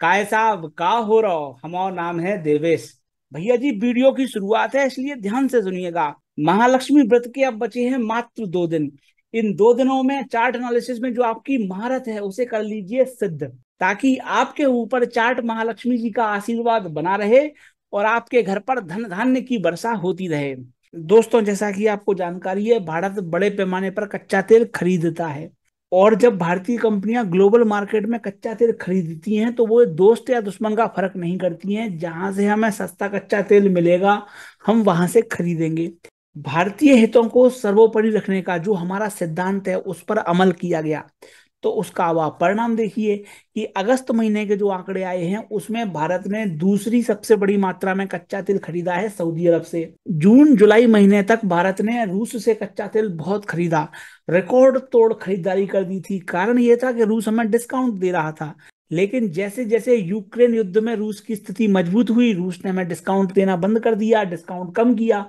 काय साहब का हो रहा हो हमारा नाम है देवेश भैया जी वीडियो की शुरुआत है इसलिए ध्यान से सुनिएगा महालक्ष्मी व्रत के अब बचे हैं मात्र दो दिन इन दो दिनों में चार्ट एनालिसिस में जो आपकी महारत है उसे कर लीजिए सिद्ध ताकि आपके ऊपर चार्ट महालक्ष्मी जी का आशीर्वाद बना रहे और आपके घर पर धन धान्य की वर्षा होती रहे दोस्तों जैसा कि आपको जानकारी है भारत बड़े पैमाने पर कच्चा तेल खरीदता है और जब भारतीय कंपनियां ग्लोबल मार्केट में कच्चा तेल खरीदती हैं तो वो दोस्त या दुश्मन का फर्क नहीं करती हैं जहां से हमें सस्ता कच्चा तेल मिलेगा हम वहां से खरीदेंगे भारतीय हितों को सर्वोपरि रखने का जो हमारा सिद्धांत है उस पर अमल किया गया तो उसका अब आप परिणाम देखिए कि अगस्त महीने के जो आंकड़े आए हैं उसमें भारत ने दूसरी सबसे बड़ी मात्रा में कच्चा तेल खरीदा है सऊदी अरब से जून जुलाई महीने तक भारत ने रूस से कच्चा तेल बहुत खरीदा रिकॉर्ड तोड़ खरीदारी कर दी थी कारण यह था कि रूस हमें डिस्काउंट दे रहा था लेकिन जैसे जैसे यूक्रेन युद्ध में रूस की स्थिति मजबूत हुई रूस ने हमें डिस्काउंट देना बंद कर दिया डिस्काउंट कम किया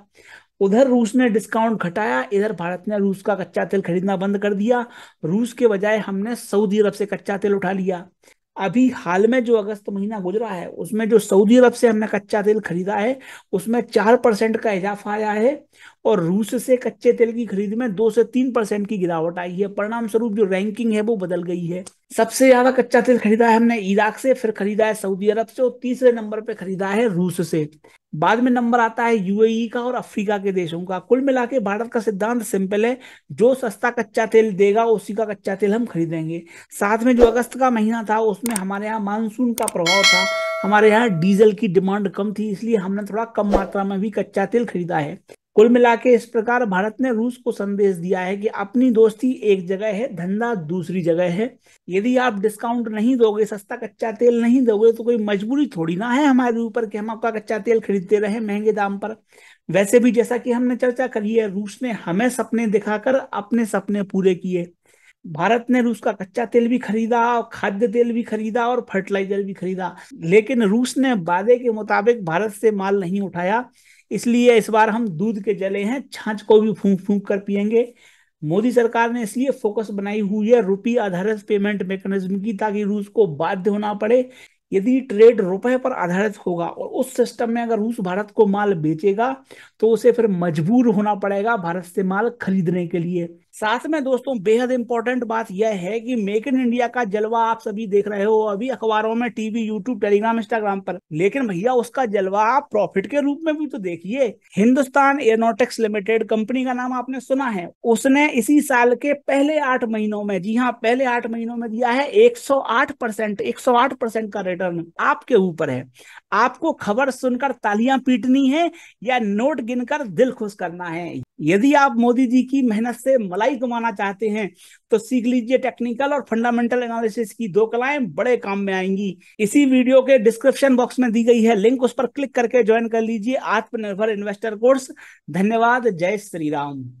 उधर रूस ने डिस्काउंट घटाया इधर भारत ने रूस का कच्चा तेल खरीदना बंद कर दिया रूस के बजाय हमने सऊदी अरब से कच्चा तेल उठा लिया अभी हाल में जो अगस्त महीना गुजरा है उसमें जो सऊदी अरब से हमने कच्चा तेल खरीदा है उसमें चार परसेंट का इजाफा आया है और रूस से कच्चे तेल की खरीद में दो से तीन परसेंट की गिरावट आई है परिणाम स्वरूप जो रैंकिंग है वो बदल गई है सबसे ज्यादा कच्चा तेल खरीदा है हमने इराक से फिर खरीदा है सऊदी अरब से और तीसरे नंबर पे खरीदा है रूस से बाद में नंबर आता है यूएई का और अफ्रीका के देशों का कुल मिला के भारत का सिद्धांत सिंपल है जो सस्ता कच्चा तेल देगा उसी का कच्चा तेल हम खरीदेंगे साथ में जो अगस्त का महीना था उसमें हमारे यहाँ मानसून का प्रभाव था हमारे यहाँ डीजल की डिमांड कम थी इसलिए हमने थोड़ा कम मात्रा में भी कच्चा तेल खरीदा है कुल मिला के इस प्रकार भारत ने रूस को संदेश दिया है कि अपनी दोस्ती एक जगह है धंधा दूसरी जगह है यदि आप डिस्काउंट नहीं दोगे सस्ता कच्चा तेल नहीं दोगे तो कोई मजबूरी थोड़ी ना है हमारे ऊपर कि हम आपका कच्चा तेल खरीदते रहे महंगे दाम पर वैसे भी जैसा कि हमने चर्चा करी है रूस ने हमें सपने दिखाकर अपने सपने पूरे किए भारत ने रूस का कच्चा तेल भी खरीदा खाद्य तेल भी खरीदा और फर्टिलाइजर भी खरीदा लेकिन रूस ने वादे के मुताबिक भारत से माल नहीं उठाया इसलिए इस बार हम दूध के जले हैं छाछ को भी फूंक फूंक कर पियेंगे मोदी सरकार ने इसलिए फोकस बनाई हुई है रुपी आधारित पेमेंट मैकेनिज्म की ताकि रूस को बाध्य होना पड़े यदि ट्रेड रुपए पर आधारित होगा और उस सिस्टम में अगर रूस भारत को माल बेचेगा तो उसे फिर मजबूर होना पड़ेगा भारत से माल खरीदने के लिए साथ में दोस्तों बेहद इंपॉर्टेंट बात यह है कि मेक इन इंडिया का जलवा आप सभी देख रहे हो अभी अखबारों में टीवी यूट्यूब टेलीग्राम इंस्टाग्राम पर लेकिन भैया उसका जलवा आप प्रॉफिट के रूप में भी तो देखिए हिंदुस्तान एयरनोटिक्स लिमिटेड कंपनी का नाम आपने सुना है उसने इसी साल के पहले आठ महीनों में जी हाँ पहले आठ महीनों में दिया है एक सौ आठ परसेंट एक सौ आठ परसेंट का रिटर्न आपके ऊपर है आपको खबर सुनकर तालियां पीटनी है या नोट गिनकर दिल खुश करना है यदि आप मोदी जी की मेहनत से मलाई कमाना चाहते हैं तो सीख लीजिए टेक्निकल और फंडामेंटल एनालिसिस की दो कलाएं बड़े काम में आएंगी इसी वीडियो के डिस्क्रिप्शन बॉक्स में दी गई है लिंक उस पर क्लिक करके ज्वाइन कर लीजिए आत्मनिर्भर इन्वेस्टर कोर्स धन्यवाद जय श्री राम